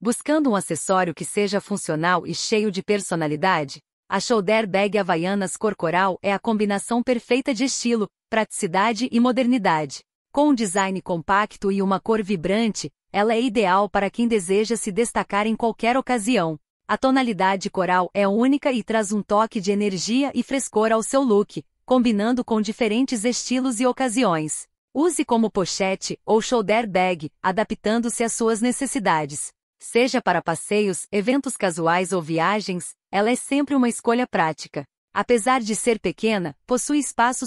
Buscando um acessório que seja funcional e cheio de personalidade, a shoulder bag Havaianas cor coral é a combinação perfeita de estilo, praticidade e modernidade. Com um design compacto e uma cor vibrante, ela é ideal para quem deseja se destacar em qualquer ocasião. A tonalidade coral é única e traz um toque de energia e frescor ao seu look, combinando com diferentes estilos e ocasiões. Use como pochete ou shoulder bag, adaptando-se às suas necessidades. Seja para passeios, eventos casuais ou viagens, ela é sempre uma escolha prática. Apesar de ser pequena, possui espaços